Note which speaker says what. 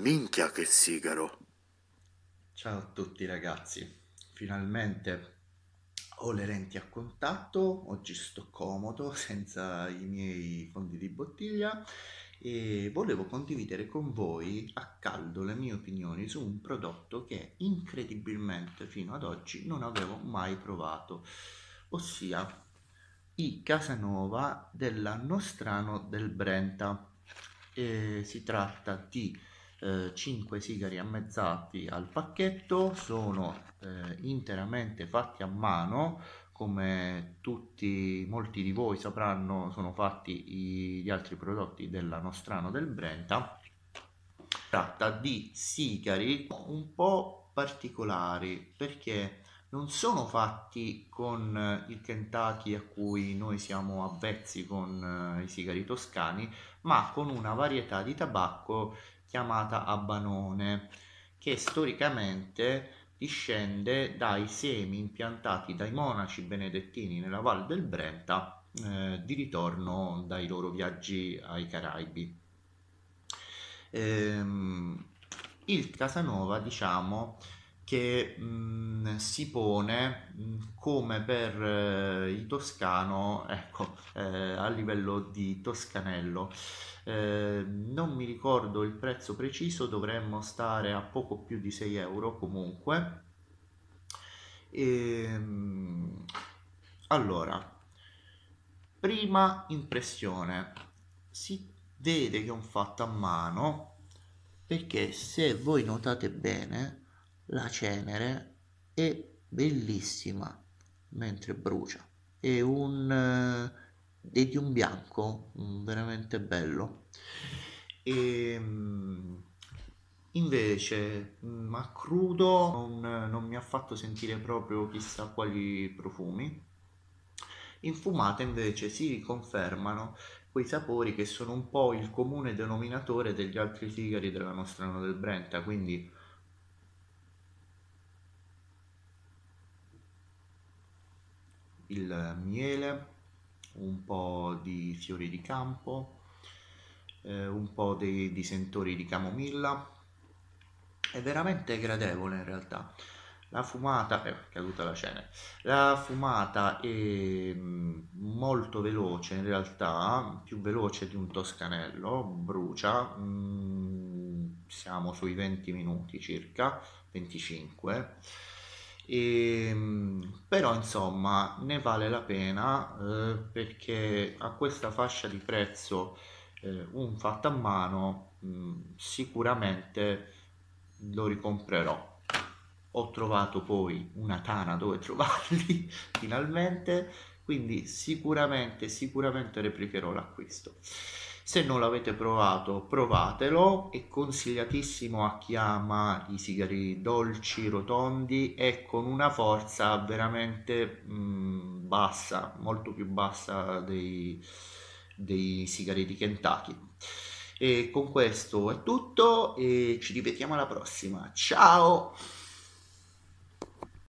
Speaker 1: Minchia che sigaro! Ciao a tutti ragazzi, finalmente ho le lenti a contatto, oggi sto comodo senza i miei fondi di bottiglia e volevo condividere con voi a caldo le mie opinioni su un prodotto che incredibilmente fino ad oggi non avevo mai provato, ossia i Casanova della Nostrano del Brenta. E si tratta di 5 eh, sigari ammezzati al pacchetto sono eh, interamente fatti a mano come tutti, molti di voi sapranno sono fatti i, gli altri prodotti della Nostrano del Brenta tratta di sigari un po' particolari perché non sono fatti con eh, il Kentucky a cui noi siamo avvezzi con eh, i sigari toscani, ma con una varietà di tabacco chiamata Abbanone, che storicamente discende dai semi impiantati dai monaci benedettini nella valle del Brenta eh, di ritorno dai loro viaggi ai Caraibi. Ehm, il Casanova, diciamo, che mh, mm, si pone mh, mm, come per eh, i toscano, ecco, eh, a livello di toscanello. Eh, non mi ricordo il prezzo preciso, dovremmo stare a poco più di 6 euro comunque. E, ehm, mh, allora, prima impressione, si vede che è un fatto a mano perché se voi notate bene la cenere è bellissima mentre brucia è un eh, è di un bianco mm, veramente bello e ehm, invece ma mm, crudo non, non mi ha fatto sentire proprio chissà quali profumi in fumata invece si confermano quei sapori che sono un po' il comune denominatore degli altri sigari della nostra del Brenta quindi il miele, un po' di fiori di campo, eh, un po' dei, di sentori di camomilla. È veramente gradevole in realtà. La fumata, è eh, caduta la cena, la fumata è mm, molto veloce in realtà, più veloce di un toscanello, brucia, mm, siamo sui 20 minuti circa, 25 e, ehm, però insomma ne vale la pena eh, perché a questa fascia di prezzo eh, un fatto a mano mh, mm, sicuramente lo ricomprerò ho trovato poi una tana dove trovarli finalmente quindi sicuramente sicuramente replicherò l'acquisto se non l'avete provato, provatelo, è consigliatissimo a chi ama i sigari dolci, rotondi e con una forza veramente mh, mm, bassa, molto più bassa dei, dei sigari di Kentucky. E con questo è tutto e ci rivediamo alla prossima. Ciao!